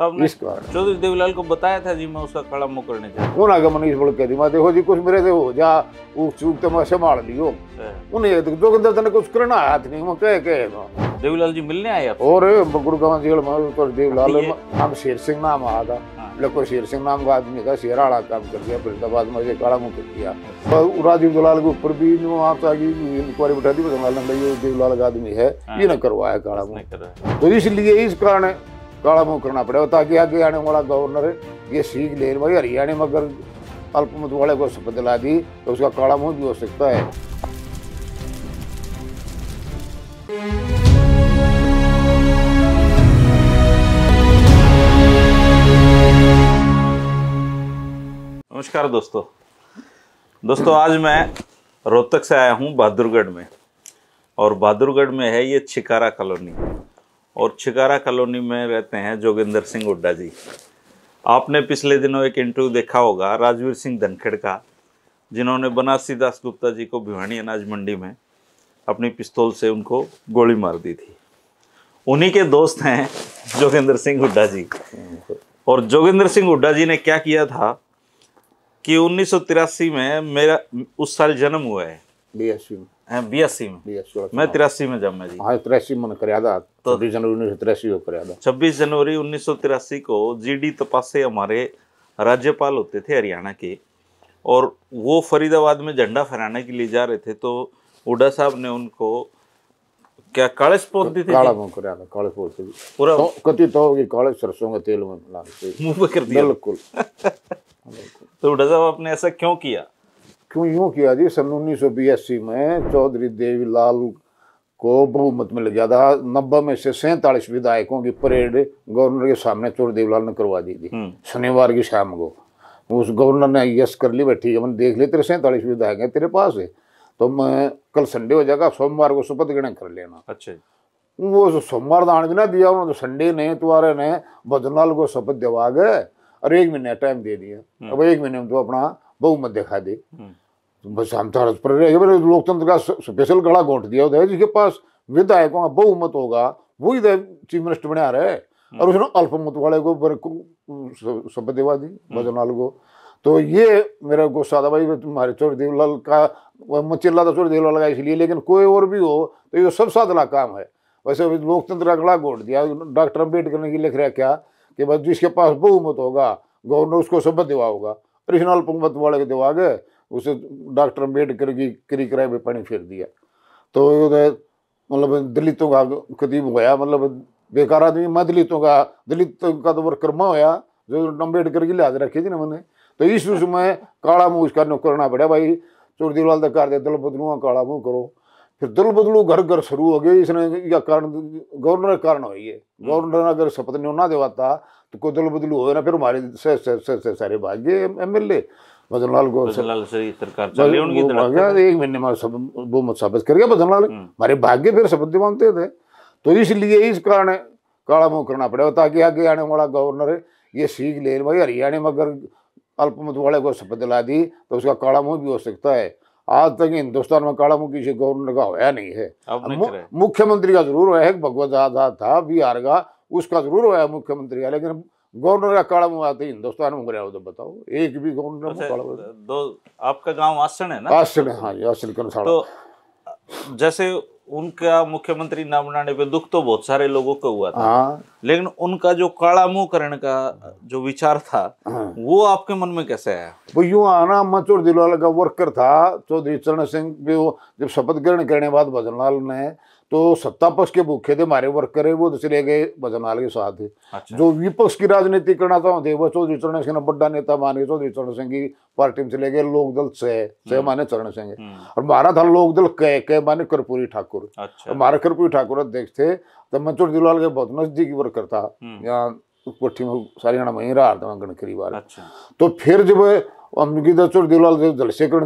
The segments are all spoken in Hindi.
तो आपने चौधरी देवीलाल को बताया था जी मैं उसका खड़ा मुँह करने चाहिए मनीष बोल के दी देखो जी कुछ मेरे से हो जा ऊक चूक तो मैं संभाल लियो हाँ। उन्हें तो जोगिंदर तने कुछ करना हाथ नहीं मैं कह के देवीलाल जी मिलने आए और गुड़गांव जेल में तो देवीलाल नाम शेर सिंह नाम आया था हाँ। लको शेर सिंह नाम का आदमी का शेराड़ा काम कर दिया फरीदाबाद में से काड़ा मुँह कर और राजीव दुलाल के ऊपर भी इंक्वायरी बैठा दी देवलाल का आदमी है हाँ। ये ना करवाया काड़ा मुँह तो इसलिए इस कारण काला मुंह करना पड़ेगा ताकि आगे आने वाला गवर्नर ये सीख ले भाई हरियाणा में अगर अल्पमत वाले को शपथ दिला दी तो उसका काला मुंह भी हो सकता है नमस्कार दोस्तों दोस्तों आज मैं रोहतक से आया हूँ बहादुरगढ़ में और बहादुरगढ़ में है ये छिकारा कॉलोनी और छिकारा कॉलोनी में रहते हैं जोगिंदर सिंह हुड्डा जी आपने पिछले दिनों एक इंटरव्यू देखा होगा राजवीर सिंह धनखेड़ का जिन्होंने बनारसी दास गुप्ता जी को भिवानी अनाज मंडी में अपनी पिस्तौल से उनको गोली मार दी थी उन्हीं के दोस्त हैं जोगिंदर सिंह हुड्डा जी और जोगिंदर सिंह हुड्डा जी ने क्या किया था कि उन्नीस में मेरा उस साल जन्म हुआ है में बीएससी में बीएससी मैं तिरासी में हाँ तिरासी तो छब्बीस जनवरी उन्नीस सौ तिरासी को कराया छब्बीस जनवरी उन्नीस सौ तिरासी को तपासे हमारे राज्यपाल होते थे हरियाणा के और वो फरीदाबाद में झंडा फहराने के लिए जा रहे थे तो उडा साहब ने उनको क्या कालेश पोत दी थी काला मुंह करया कालेश पोत थी पूरा तो, कति तो होगी काले सरसों का तेल में मुंह पे कर दिया बिल्कुल तो उडा साहब आपने ऐसा क्यों किया क्यों यूँ किया जी सन उन्नीस में चौधरी देवीलाल को बहुमत मिल गया था नब्बे में से सैंतालीस विधायकों की परेड गवर्नर के सामने चोर देवीलाल ने करवा दी थी हम्म। शनिवार की शाम को उस गवर्नर ने यस कर ली बैठी मैंने देख लिया तेरे सैंतालीस विधायक हैं तेरे पास है तो मैं कल संडे हो जाएगा सोमवार को शपथ ग्रहण कर लेना अच्छा वो सोमवार दान भी ना दिया उन्होंने तो संडे ने तुम्हारे ने भजनाल को शपथ दिवा गए और एक महीने टाइम दे दिया हम्म। अब एक महीने में तो अपना बहुमत दिखा दे हम्म। बस हम तो पर लोकतंत्र का स्पेशल गला गोट दिया होता है जिसके पास विधायकों का बहुमत होगा वही तो चीफ मिनिस्टर बना रहे है हम्म। और उसने अल्पमत वाले को शपथ दिवा दी हम्म। लाल को तो ये मेरा गुस्सा था भाई तुम्हारे चोर देवलाल का मचिल्ला था तो चोर देवलाल का इसलिए लेकिन कोई और भी हो तो ये तो सब साधना काम है वैसे लोकतंत्र का गला घोट दिया डॉक्टर अम्बेडकर ने लिख रहा क्या कि बस जिसके पास बहुमत होगा गवर्नर उसको शपथ दिवा होगा रीजनल पंगत वाले के जवाब है उसे डॉक्टर अम्बेडकर की किरी किराए पर पानी फेर दिया तो मतलब दलितों का कदीब होया मतलब बेकार आदमी मैं दलितों का दलित का तो वर्कर्मा होया जो अम्बेडकर की लिहाज रखी थी ना मैंने तो इस उसमें काला मुंह उसका करना पड़ा भाई चोर दीवाल तक कर दे दल बदलूँगा काला मुंह करो फिर दल बदलू घर घर शुरू हो गए इसने या कारण गवर्नर कारण हो ये हम्म। गवर्नर अगर शपथ नहीं ना देवाता तो कोई दल बदलू हो ना फिर हमारे से, से, से, से सारे भाग गए एम एल ए लाल सरकार एक महीने में सब साबित कर गया लाल हम्म। हमारे भाग्य फिर शपथ दिवानते थे तो इसलिए इस कारण काला मुंह करना पड़ेगा ताकि आगे आने वाला गवर्नर ये सीख ले भाई हरियाणा में अगर अल्पमत वाले को शपथ दिला दी तो उसका काला मुंह भी हो सकता है आज तक हिंदुस्तान में काला कालामुखी से गवर्नर का होया नहीं है मुख्यमंत्री का जरूर होया है भगवत आधा था बिहार का उसका जरूर होया मुख्यमंत्री का लेकिन गवर्नर का काला मुंह आते तो हिंदुस्तान में गया तो बताओ एक भी गवर्नर में अच्छा, दो आपका गांव आसन है ना आसन है हाँ जी आसन कंसाड़ा तो जैसे उनका मुख्यमंत्री ना बनाने पे दुख तो बहुत सारे लोगों को हुआ था हाँ। लेकिन उनका जो काला मुंह करने का जो विचार था हाँ। वो आपके मन में कैसे आया वो यूं आना मचोर तो दिलवाला का वर्कर था चौधरी चरण सिंह भी वो जब शपथ ग्रहण करने बाद भजनलाल ने तो सत्ता पक्ष के भूखे थे मारे वर्कर वो दूसरे गए काही के साथ अच्छा। जो विपक्ष की राजनीति करना चाहते वह चौधरी चरण सिंह ने बड़ा नेता मान गए चौधरी चरण सिंह की पार्टी में चले गए लोकदल से से हम्म। माने चरण सिंह हम्म। और मारा था लोकदल कह कह माने कर्पूरी ठाकुर अच्छा। मारे कर्पूरी ठाकुर अध्यक्ष थे तो मंचूर दिलवाल के बहुत नजदीकी वर्कर था हम्म। यहाँ कोठी में सारी हरियाणा में ही रहा था गणकरी बार अच्छा। तो फिर जब हम किधर चोर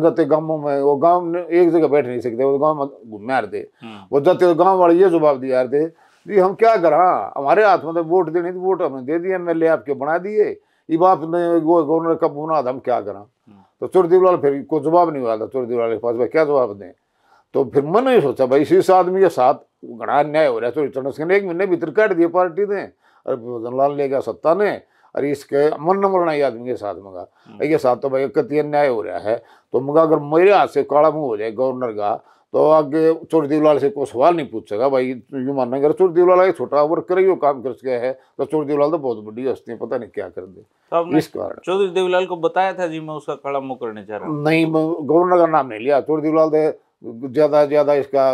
जाते गाँव में वो गाँव एक जगह बैठ नहीं सकते वो गाँव घूमने आ रहे थे हम्म। वो जाते तो गाँव वाले ये जवाब दिया रहे थे जी हम क्या करा हाँ, हमारे हाथ में तो वोट देने थी वोट हमने दे दिए एम एल आपके बना दिए ये बाप ने वो गवर्नर कब बुना था हम क्या करा हम्म। तो चोर दिलवाल फिर कोई जवाब नहीं हुआ था चोर दिलवाल के पास भाई क्या जवाब दें तो फिर मैंने सोचा भाई इसी आदमी के साथ घना अन्याय हो रहा है चोरी चरण सिंह ने एक महीने भीतर काट दिए पार्टी ने भोजन लाल ले गया सत्ता ने अरे इसके मरना मरना ही आदमी के साथ मंगा ये साथ तो भाई कति अन्याय हो रहा है तो मंगा अगर मेरे हाथ से काला मुंह हो जाए गवर्नर का तो आगे चोरदीव लाल से कोई सवाल नहीं पूछ सका भाई यूँ मानना अगर चोरदीव लाल छोटा वर्क कर ही वो काम कर सके है तो चोरदीव लाल तो बहुत बड़ी हस्ती है पता नहीं क्या कर दे इस कारण चोरदीव लाल को बताया था जी मैं उसका काला मुंह करने चाह रहा हूँ नहीं गवर्नर का नाम नहीं लिया चोरदीव लाल ज्यादा ज्यादा इसका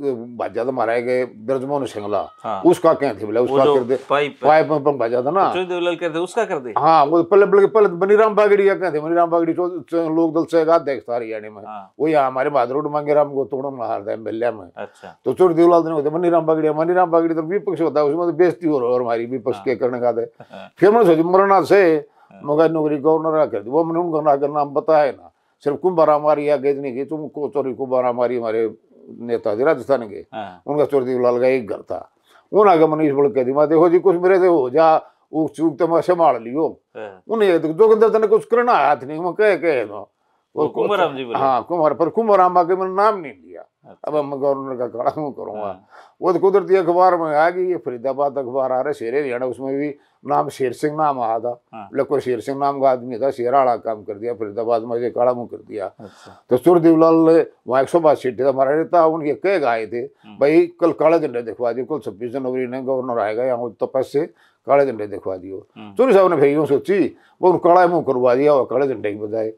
भाजा तो मारा गए ब्रजमोहन सिंगला हाँ। उसका क्या थे बोला उसका कर दे पाइप पाइप में भाजा था ना देवलाल कर दे उसका कर दे हां वो पहले पहले पहले बनीराम बागड़ी का थे बनीराम बागड़ी लोग दल से गा देख सारी यानी में हाँ। वो यहां हमारे बहादुर मांगे राम को तोड़ मार दे बेल्या में अच्छा तो चोर देवलाल ने होते बनीराम बागड़ी बनीराम बागड़ी तो विपक्ष होता है उसमें तो बेइज्जती हो और हमारी विपक्ष के हाँ। करने का दे हाँ। फिर मैंने सोचा मरना से मगर नौकरी गवर्नर कर दे वो मैंने उनका नाम बताया ना सिर्फ कुंभारा मारी या गई नहीं गई तुम को चोरी कुंभारा मारी हमारे नेता थे राजस्थान के उनका चोरदीप लाल का एक घर था उन्होंने मनीष बड़के दी देखो जी कुछ मेरे से हो जा ऊक चूक तो मैं संभाल लियो हाँ। उन्हें तो जोगिंदर ने कुछ करना हाथ नहीं मैं कह कह दो हाँ कुंभर पर कुंभराम आके मैंने नाम नहीं लिया अब हम अच्छा। गवर्नर का खड़ा करूंगा हाँ। वो तो कुदरती अखबार में आ गई फरीदाबाद अखबार आ रहे है शेरे हरियाणा उसमें भी नाम शेर सिंह नाम आया था बोले हाँ। शेर सिंह नाम का आदमी था शेराड़ा काम कर दिया फरीदाबाद में से काड़ा मुँह कर दिया अच्छा। तो सुरदेवलाल वहाँ एक सौ बासी थे हमारा नेता उनके कह आए थे हाँ। भाई कल काला झंडा दिखवा दियो कल छब्बीस जनवरी ने गवर्नर आएगा यहाँ तपस तो से काले झंडे दिखवा दियो हाँ। सूर्य साहब ने भेजियों सोची वो उन काला मुँह करवा दिया और काले झंडे की बजाय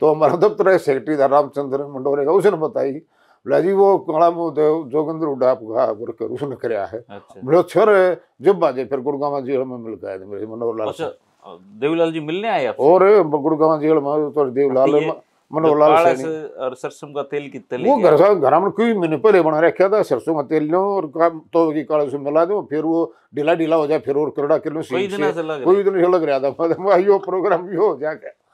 तो हमारा दफ्तर है सेक्रेटरी था रामचंद्र मंडोरे का उसने बताई ರಾಜೀವ್ ಕಳಾಮೋದ जोगेंद्र उडा का वर्कर उसने कराया है अच्छा। मेरे जब बाजे फिर गुड़गांव जेल में मिल गए मेरे मनोहरलाल अच्छा देवीलाल जी मिलने आए आपसे और गुड़गांव जेल में तो देवीलाल मनोहरलाल से और सरसों का तेल कितने वो घर से घर में कोई महीने पहले बना रखा था सरसों का तेल लो और काम तो की काले से मिला दो फिर वो ढीला ढीला हो जाए फिर और करड़ा कर लो कोई दिन से लग रहा था यो प्रोग्राम भी हो जाएगा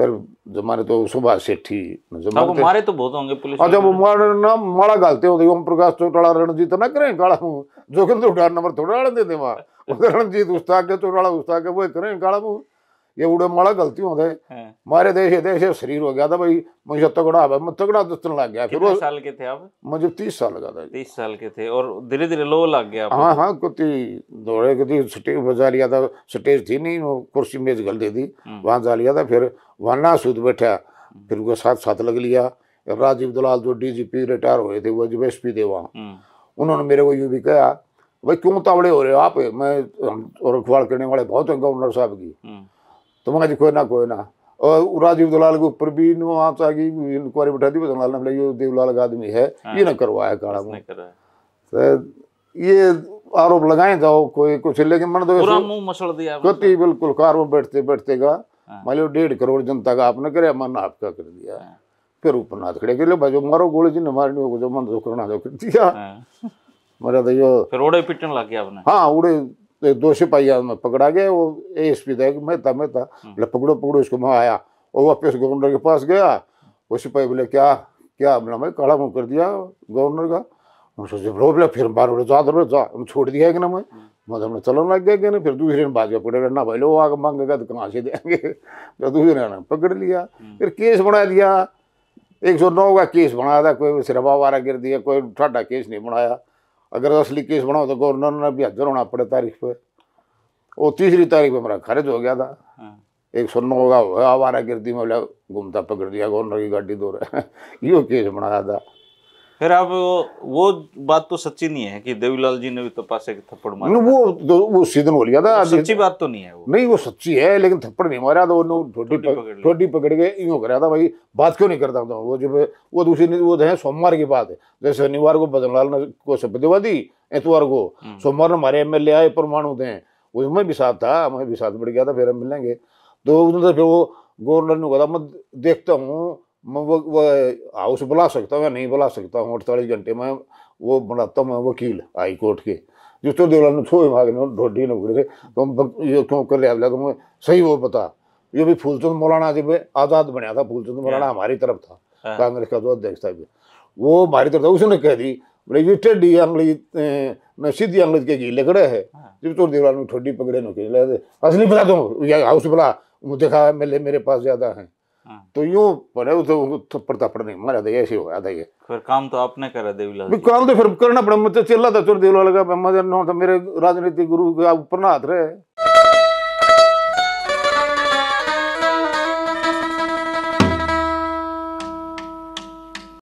फिर जमाने तो सुभाष सेठी तो- मारे तो बहुत होंगे पुलिस अच्छा हाँ, वो मारे ना माला गालते ओम प्रकाश चौटाला तो रणजीत ना करें काला मुंह जोगिंद्र उठार नंबर थोड़ा रणजीत दे वहाँ रणजीत उस्ताद के चौटाला उस्ताद के वो करें काला मुंह ये उड़े माड़ा गलती होते हमारे देश देश शरीर हो गया था भाई मुझे तगड़ा मैं तगड़ा दस्तन लग गया फिर साल के थे आप मुझे तीस साल का था तीस साल के थे और धीरे धीरे लो लग गया हाँ हाँ कुछ दौड़े कभी स्टेज बजा लिया था स्टेज थी नहीं कुर्सी मेज गल दी थी जा लिया था फिर वहाँ ना सूद बैठा फिर उनके साथ साथ लग लिया राजीव दलाल जो डीजीपी रिटायर हुए थे वो जब एस थे उन्होंने मेरे को यूँ भी कहा भाई क्यों तावड़े हो रहे हो आप मैं और अखबार करने वाले बहुत हैं गवर्नर साहब की तो मैं कोई ना और राजीव दलाल के ऊपर भी वहां तो आगे इंक्वायरी बैठा दी दुलाल ने ये देवलाल का आदमी है हाँ। ये ना करवाया काला में तो ये आरोप लगाए जाओ तो कोई कुछ लेकिन मन तो मसल दिया कति मतलब। बिल्कुल कार में बैठते बैठते का हाँ। मान लो डेढ़ करोड़ जनता का आपने कर मन आपका कर दिया हाँ। फिर उपनाथ खड़े कर भाई जो मारो गोली जी ने मारनी होगी जो मन जो करना जो कर दिया मरा तो यो फिर उड़े पिटने लग गया आपने हाँ उड़े दो सिपाही में पकड़ा गया वो एस पी था मेहता मेहता बोले पकड़ो पकड़ो इसको मैं आया और वापस गवर्नर के पास गया वो सिपाही बोले क्या क्या बोला मैं काला मुँह कर दिया गवर्नर का सोचे रो बोले फिर बार बोले जा छोड़ दिया कि ना मैं मतलब हमने चलो लग गया कि ना फिर दूसरे दिन बाद पकड़े ना भाई लो आगे मांगेगा तो कहाँ से देंगे तो दूसरे ने पकड़ लिया फिर केस बना दिया एक सौ नौ का केस बनाया था कोई सिरबा वारा गिर दिया कोई ठाडा केस नहीं बनाया अगर असली केस बनाओ तो गवर्नर ने भी हाजिर होना पड़े तारीख पे वो तीसरी तारीख पे मेरा खारिज हो गया था हाँ। एक सौ नौ का हुआ आवारा गिरती में घूमता पकड़ दिया गवर्नर की गाड़ी दो रहे यो केस बनाया था फिर आप वो बात तो सच्ची नहीं है कि देवीलाल जी ने भी तो पास थप्पड़ मारा नहीं वो तो, वो सीधन हो लिया था तो सच्ची बात तो नहीं है वो नहीं वो सच्ची है लेकिन थप्पड़ नहीं मारा था ठोटी पकड़ के यूँ कराया था भाई बात क्यों नहीं करता था वो जब वो दूसरी वो तो है सोमवार की बात है जैसे शनिवार को बदनलाल ने को सभ्यवा दी एतवार को हम्म। सोमवार ने हमारे एम एल ए आए परमाणु थे उसमें भी साथ था हमें भी साथ बढ़ गया था फिर हम मिलेंगे तो उसने फिर वो गवर्नर ने कहा मैं देखता हूँ मैं वो वो हाउस बुला सकता हूँ या नहीं बुला सकता हूँ अड़तालीस घंटे में वो बनाता हूँ वकील हाई कोर्ट के जिसको देवलान छो भागने ढोडी नौकरी थे तो ये क्यों कर लिया तो सही वो पता ये भी फूलचंद मौलाना जब आज़ाद बना था फूलचंद मौलाना हाँ। हमारी तरफ था हाँ। कांग्रेस का जो अध्यक्ष था वो हमारी तरफ था उसने कह दी बोले ये टेडी अंग्रेज न सीधी अंग्रेज के गीले खड़े है हाँ। जब तो देवलान ने ठोडी पकड़े नौकरी असली बता दो हाउस बुला मुझे देखा मेरे पास ज़्यादा है हाँ। तो यूं पर तो थप्पड़ थप्पड़ नहीं मारा था ऐसे हो गया था ये फिर काम तो आपने करा देवीलाल भी काम तो फिर करना पड़ा मुझे चिल्ला था चोर देवीलाल का मैं नो तो था मेरे राजनीतिक गुरु का ऊपर ना हाथ रहे